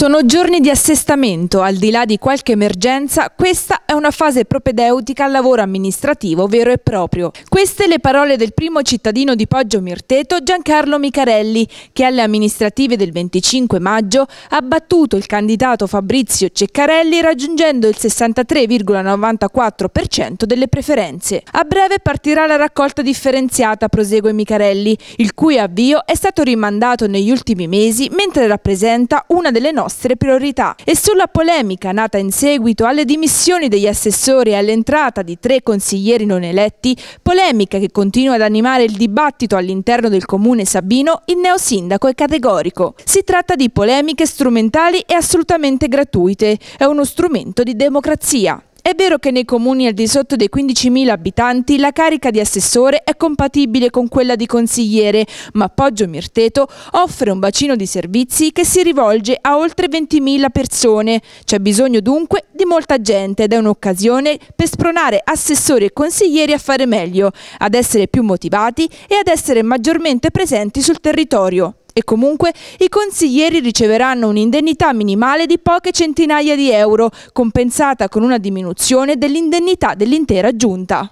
Sono giorni di assestamento, al di là di qualche emergenza, questa è una fase propedeutica al lavoro amministrativo vero e proprio. Queste le parole del primo cittadino di Poggio Mirteto, Giancarlo Micarelli, che alle amministrative del 25 maggio ha battuto il candidato Fabrizio Ceccarelli raggiungendo il 63,94% delle preferenze. A breve partirà la raccolta differenziata, prosegue Micarelli, il cui avvio è stato rimandato negli ultimi mesi mentre rappresenta una delle nostre nostre priorità. E sulla polemica nata in seguito alle dimissioni degli assessori e all'entrata di tre consiglieri non eletti, polemica che continua ad animare il dibattito all'interno del comune Sabino, il neosindaco è categorico. Si tratta di polemiche strumentali e assolutamente gratuite. È uno strumento di democrazia. È vero che nei comuni al di sotto dei 15.000 abitanti la carica di assessore è compatibile con quella di consigliere, ma Poggio Mirteto offre un bacino di servizi che si rivolge a oltre 20.000 persone. C'è bisogno dunque di molta gente ed è un'occasione per spronare assessori e consiglieri a fare meglio, ad essere più motivati e ad essere maggiormente presenti sul territorio. E comunque i consiglieri riceveranno un'indennità minimale di poche centinaia di euro, compensata con una diminuzione dell'indennità dell'intera giunta.